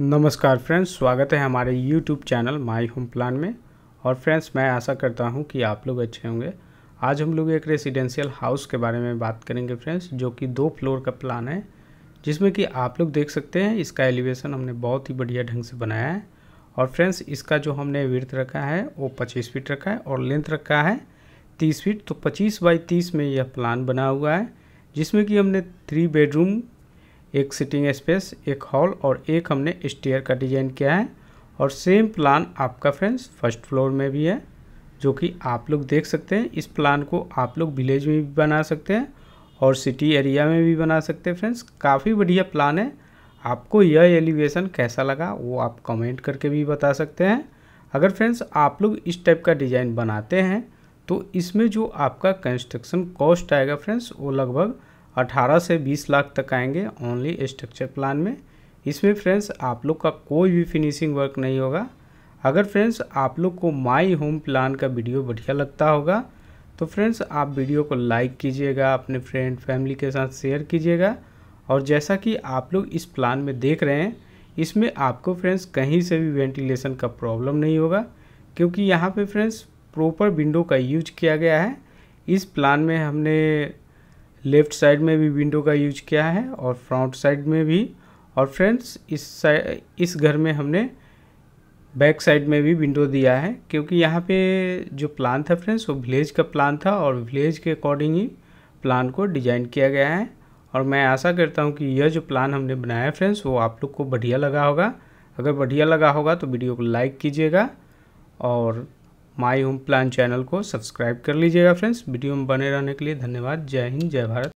नमस्कार फ्रेंड्स स्वागत है हमारे YouTube channel my home plan में और फ्रेंड्स मैं आशा करता हूं कि आप लोग अच्छे होंगे आज हम लोग एक रेसिडेंशियल हाउस के बारे में बात करेंगे फ्रेंड्स जो कि दो फ्लोर का प्लान है जिसमें कि आप लोग देख सकते हैं इसका एलिवेशन हमने बहुत ही बढ़िया ढंग से बनाया है और फ्रेंड्स इसका जो हमने विर्थ रखा है वो पच्चीस फीट रखा है और लेंथ रखा है तीस फीट तो पच्चीस बाई तीस में यह प्लान बना हुआ है जिसमें कि हमने थ्री बेडरूम एक सिटिंग स्पेस एक हॉल और एक हमने स्टेयर का डिजाइन किया है और सेम प्लान आपका फ्रेंड्स फर्स्ट फ्लोर में भी है जो कि आप लोग देख सकते हैं इस प्लान को आप लोग विलेज में भी बना सकते हैं और सिटी एरिया में भी बना सकते हैं फ्रेंड्स काफ़ी बढ़िया प्लान है आपको यह एलिवेशन कैसा लगा वो आप कमेंट करके भी बता सकते हैं अगर फ्रेंड्स आप लोग इस टाइप का डिज़ाइन बनाते हैं तो इसमें जो आपका कंस्ट्रक्शन कॉस्ट आएगा फ्रेंड्स वो लगभग 18 से 20 लाख तक आएंगे ओनली स्ट्रक्चर प्लान में इसमें फ्रेंड्स आप लोग का कोई भी फिनिशिंग वर्क नहीं होगा अगर फ्रेंड्स आप लोग को माई होम प्लान का वीडियो बढ़िया लगता होगा तो फ्रेंड्स आप वीडियो को लाइक कीजिएगा अपने फ्रेंड फैमिली के साथ शेयर कीजिएगा और जैसा कि आप लोग इस प्लान में देख रहे हैं इसमें आपको फ्रेंड्स कहीं से भी वेंटिलेशन का प्रॉब्लम नहीं होगा क्योंकि यहाँ पे फ्रेंड्स प्रॉपर विंडो का यूज किया गया है इस प्लान में हमने लेफ्ट साइड में भी विंडो का यूज किया है और फ्रंट साइड में भी और फ्रेंड्स इस इस घर में हमने बैक साइड में भी विंडो दिया है क्योंकि यहाँ पे जो प्लान था फ्रेंड्स वो विलेज का प्लान था और विलेज के अकॉर्डिंग ही प्लान को डिज़ाइन किया गया है और मैं आशा करता हूँ कि यह जो प्लान हमने बनाया फ्रेंड्स वो आप लोग को बढ़िया लगा होगा अगर बढ़िया लगा होगा तो वीडियो को लाइक कीजिएगा और माई होम प्लान चैनल को सब्सक्राइब कर लीजिएगा फ्रेंड्स वीडियो में बने रहने के लिए धन्यवाद जय हिंद जय भारत